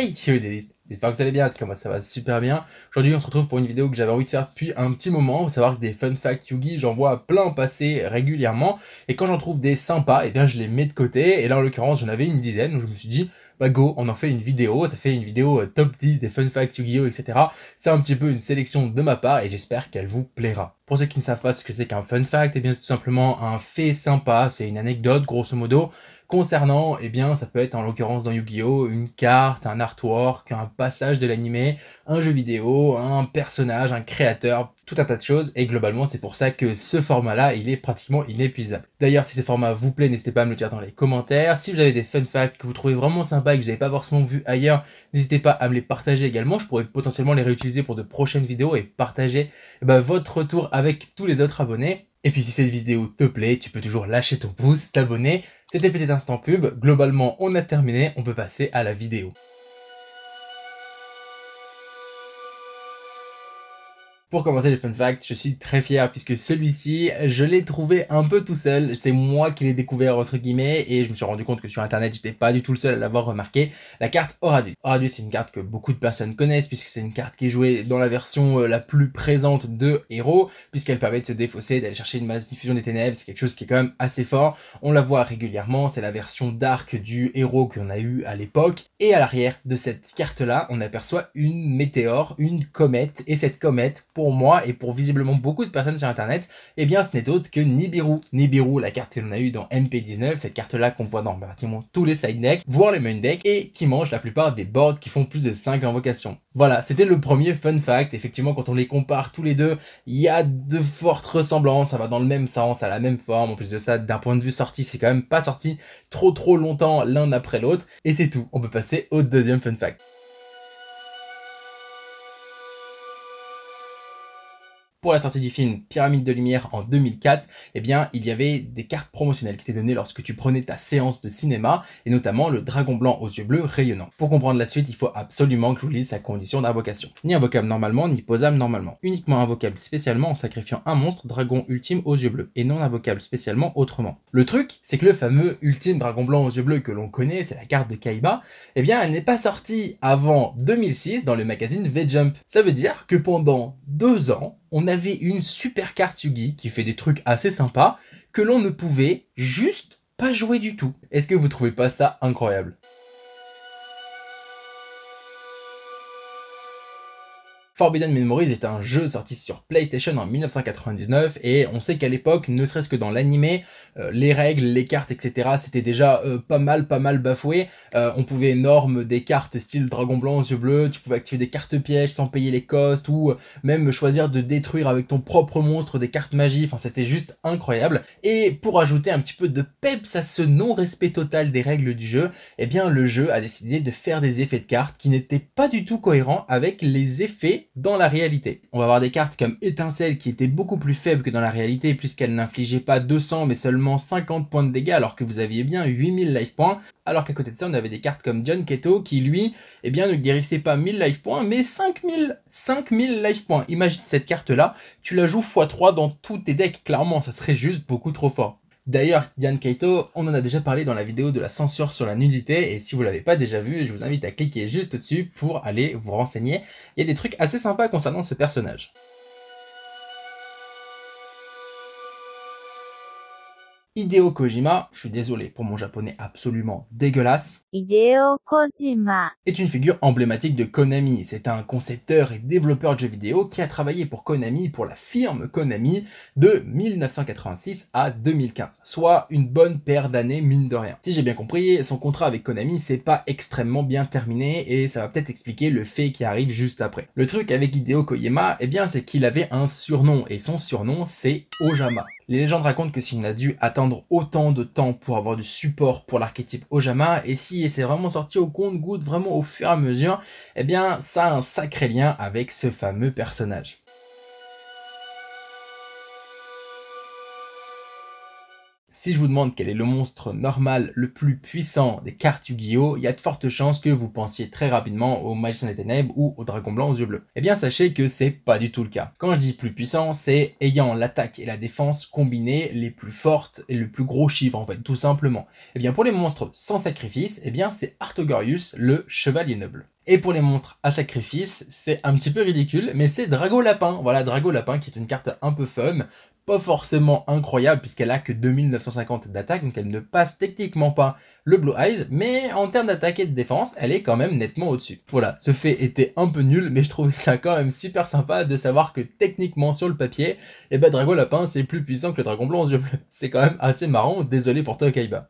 Hey, c'est Davis. J'espère que vous allez bien, moi ça va super bien. Aujourd'hui, on se retrouve pour une vidéo que j'avais envie de faire depuis un petit moment. Vous savoir que des fun facts Yugi, j'en vois plein passer régulièrement. Et quand j'en trouve des sympas, et eh bien, je les mets de côté. Et là, en l'occurrence, j'en avais une dizaine. Donc, je me suis dit, bah go, on en fait une vidéo. Ça fait une vidéo euh, top 10 des fun facts Yu-Gi-Oh, etc. C'est un petit peu une sélection de ma part et j'espère qu'elle vous plaira. Pour ceux qui ne savent pas ce que c'est qu'un fun fact, et eh bien c'est tout simplement un fait sympa, c'est une anecdote grosso modo concernant, eh bien ça peut être en l'occurrence dans Yu-Gi-Oh une carte, un artwork, un passage de l'animé, un jeu vidéo, un personnage, un créateur, tout un tas de choses et globalement c'est pour ça que ce format là il est pratiquement inépuisable. D'ailleurs si ce format vous plaît n'hésitez pas à me le dire dans les commentaires, si vous avez des fun facts que vous trouvez vraiment sympa et que vous n'avez pas forcément vu ailleurs n'hésitez pas à me les partager également, je pourrais potentiellement les réutiliser pour de prochaines vidéos et partager eh ben, votre retour avec tous les autres abonnés. Et puis si cette vidéo te plaît, tu peux toujours lâcher ton pouce, t'abonner. C'était Petit Instant Pub, globalement on a terminé, on peut passer à la vidéo. Pour commencer les fun fact, je suis très fier puisque celui-ci, je l'ai trouvé un peu tout seul. C'est moi qui l'ai découvert entre guillemets et je me suis rendu compte que sur internet, j'étais pas du tout le seul à l'avoir remarqué. La carte Horadius. Horadius, c'est une carte que beaucoup de personnes connaissent puisque c'est une carte qui est jouée dans la version euh, la plus présente de Héros puisqu'elle permet de se défausser, d'aller chercher une masse diffusion des ténèbres. C'est quelque chose qui est quand même assez fort. On la voit régulièrement. C'est la version d'arc du Héros qu'on a eu à l'époque. Et à l'arrière de cette carte-là, on aperçoit une météore, une comète et cette comète pour moi et pour visiblement beaucoup de personnes sur Internet, eh bien ce n'est autre que Nibiru. Nibiru, la carte que l'on a eue dans MP19, cette carte-là qu'on voit dans pratiquement tous les side decks, voire les main decks, et qui mange la plupart des boards qui font plus de 5 invocations. Voilà, c'était le premier fun fact. Effectivement, quand on les compare tous les deux, il y a de fortes ressemblances, ça va dans le même sens, à la même forme. En plus de ça, d'un point de vue sorti, c'est quand même pas sorti trop trop longtemps l'un après l'autre. Et c'est tout, on peut passer au deuxième fun fact. pour la sortie du film Pyramide de Lumière en 2004, eh bien, il y avait des cartes promotionnelles qui étaient données lorsque tu prenais ta séance de cinéma, et notamment le dragon blanc aux yeux bleus rayonnant. Pour comprendre la suite, il faut absolument que je sa condition d'invocation. Ni invocable normalement, ni posable normalement. Uniquement invocable spécialement en sacrifiant un monstre dragon ultime aux yeux bleus, et non invocable spécialement autrement. Le truc, c'est que le fameux ultime dragon blanc aux yeux bleus que l'on connaît, c'est la carte de Kaiba, eh bien, elle n'est pas sortie avant 2006 dans le magazine V-Jump. Ça veut dire que pendant deux ans, on avait une super carte Yugi qui fait des trucs assez sympas que l'on ne pouvait juste pas jouer du tout. Est-ce que vous trouvez pas ça incroyable Forbidden Memories est un jeu sorti sur PlayStation en 1999 et on sait qu'à l'époque, ne serait-ce que dans l'animé, euh, les règles, les cartes, etc., c'était déjà euh, pas mal, pas mal bafoué. Euh, on pouvait énorme des cartes style dragon blanc aux yeux bleus, tu pouvais activer des cartes pièges sans payer les costes ou même choisir de détruire avec ton propre monstre des cartes magie, enfin c'était juste incroyable. Et pour ajouter un petit peu de peps à ce non-respect total des règles du jeu, eh bien le jeu a décidé de faire des effets de cartes qui n'étaient pas du tout cohérents avec les effets dans la réalité. On va avoir des cartes comme Étincelle qui était beaucoup plus faible que dans la réalité puisqu'elle n'infligeait pas 200 mais seulement 50 points de dégâts alors que vous aviez bien 8000 life points. Alors qu'à côté de ça, on avait des cartes comme John Keto qui lui, eh bien, ne guérissait pas 1000 life points mais 5000 5000 life points. Imagine cette carte là, tu la joues x3 dans tous tes decks, clairement ça serait juste beaucoup trop fort. D'ailleurs, Diane Keito, on en a déjà parlé dans la vidéo de la censure sur la nudité, et si vous l'avez pas déjà vu, je vous invite à cliquer juste dessus pour aller vous renseigner. Il y a des trucs assez sympas concernant ce personnage. Hideo Kojima, je suis désolé pour mon japonais absolument dégueulasse, Hideo Kojima est une figure emblématique de Konami. C'est un concepteur et développeur de jeux vidéo qui a travaillé pour Konami, pour la firme Konami, de 1986 à 2015, soit une bonne paire d'années mine de rien. Si j'ai bien compris, son contrat avec Konami c'est pas extrêmement bien terminé et ça va peut-être expliquer le fait qui arrive juste après. Le truc avec Hideo Kojima, eh bien c'est qu'il avait un surnom et son surnom c'est Ojama. Les légendes racontent que s'il n'a a dû attendre autant de temps pour avoir du support pour l'archétype Ojama, et si c'est vraiment sorti au compte-goutte, vraiment au fur et à mesure, eh bien ça a un sacré lien avec ce fameux personnage. Si je vous demande quel est le monstre normal le plus puissant des cartes Yu-Gi-Oh, il y a de fortes chances que vous pensiez très rapidement au Magicien des Ténèbres ou au Dragon Blanc aux yeux bleus. Eh bien, sachez que c'est pas du tout le cas. Quand je dis plus puissant, c'est ayant l'attaque et la défense combinées les plus fortes et le plus gros chiffre en fait, tout simplement. Eh bien, pour les monstres sans sacrifice, eh bien, c'est Artogarius, le Chevalier Noble. Et pour les monstres à sacrifice, c'est un petit peu ridicule, mais c'est Drago Lapin. Voilà, Drago Lapin qui est une carte un peu fun, pas forcément incroyable puisqu'elle a que 2950 d'attaque, donc elle ne passe techniquement pas le Blue Eyes, mais en termes d'attaque et de défense, elle est quand même nettement au-dessus. Voilà, ce fait était un peu nul, mais je trouve ça quand même super sympa de savoir que techniquement sur le papier, eh ben Drago Lapin c'est plus puissant que le Dragon Blanc aux yeux bleus. C'est quand même assez marrant, désolé pour toi Kaiba.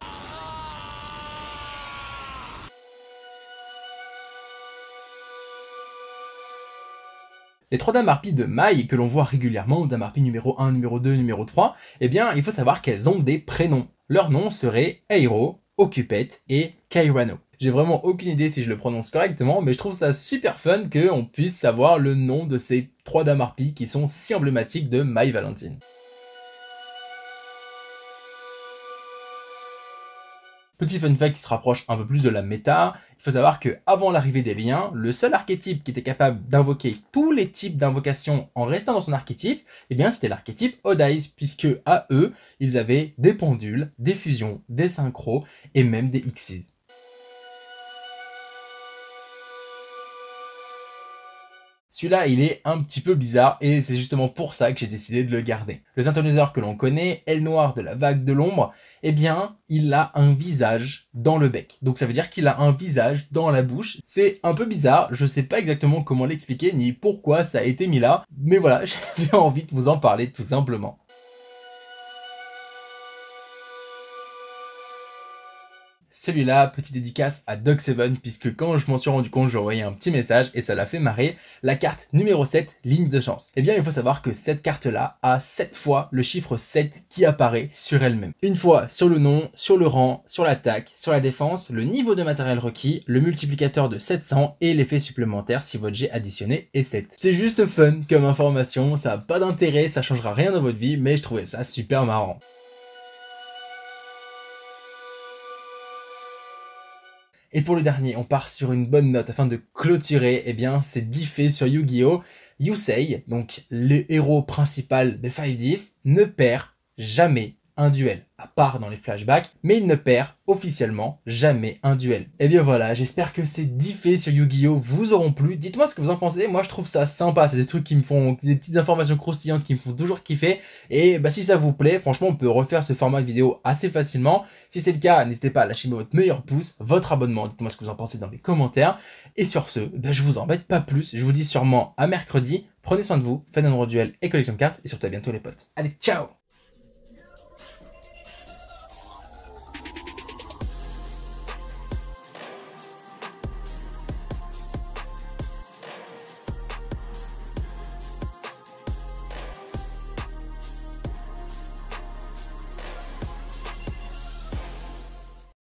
Les trois dames harpies de Mai, que l'on voit régulièrement, dame harpie numéro 1, numéro 2, numéro 3, eh bien, il faut savoir qu'elles ont des prénoms. Leurs noms seraient Eiro, Occupette et Kairano. J'ai vraiment aucune idée si je le prononce correctement, mais je trouve ça super fun qu'on puisse savoir le nom de ces trois dames harpies qui sont si emblématiques de Mai Valentine. Petit fun fact qui se rapproche un peu plus de la méta, il faut savoir que avant l'arrivée des liens, le seul archétype qui était capable d'invoquer tous les types d'invocations en restant dans son archétype, eh bien c'était l'archétype Odais, puisque à eux, ils avaient des pendules, des fusions, des synchros et même des Xyz. Celui-là, il est un petit peu bizarre et c'est justement pour ça que j'ai décidé de le garder. Le synthoniseur que l'on connaît, aile noire de la vague de l'ombre, eh bien, il a un visage dans le bec. Donc ça veut dire qu'il a un visage dans la bouche. C'est un peu bizarre, je ne sais pas exactement comment l'expliquer ni pourquoi ça a été mis là, mais voilà, j'avais envie de vous en parler tout simplement. celui-là, petite dédicace à Doc 7 puisque quand je m'en suis rendu compte, j'ai envoyé un petit message et ça l'a fait marrer. La carte numéro 7, ligne de chance. Eh bien, il faut savoir que cette carte-là a 7 fois le chiffre 7 qui apparaît sur elle-même. Une fois sur le nom, sur le rang, sur l'attaque, sur la défense, le niveau de matériel requis, le multiplicateur de 700 et l'effet supplémentaire si votre jet additionné est 7. C'est juste fun comme information, ça n'a pas d'intérêt, ça changera rien dans votre vie, mais je trouvais ça super marrant. Et pour le dernier, on part sur une bonne note afin de clôturer, eh bien, ces 10 sur Yu-Gi-Oh! Yusei, donc le héros principal de 5 10, ne perd jamais un duel, à part dans les flashbacks, mais il ne perd officiellement jamais un duel. Et eh bien voilà, j'espère que ces 10 faits sur Yu-Gi-Oh vous auront plu. Dites-moi ce que vous en pensez, moi je trouve ça sympa, c'est des trucs qui me font, des petites informations croustillantes qui me font toujours kiffer. Et bah si ça vous plaît, franchement on peut refaire ce format de vidéo assez facilement. Si c'est le cas, n'hésitez pas à lâcher votre meilleur pouce, votre abonnement, dites-moi ce que vous en pensez dans les commentaires. Et sur ce, bah, je vous embête pas plus, je vous dis sûrement à mercredi, prenez soin de vous, faites un duel et collection de cartes, et surtout à bientôt les potes. Allez, ciao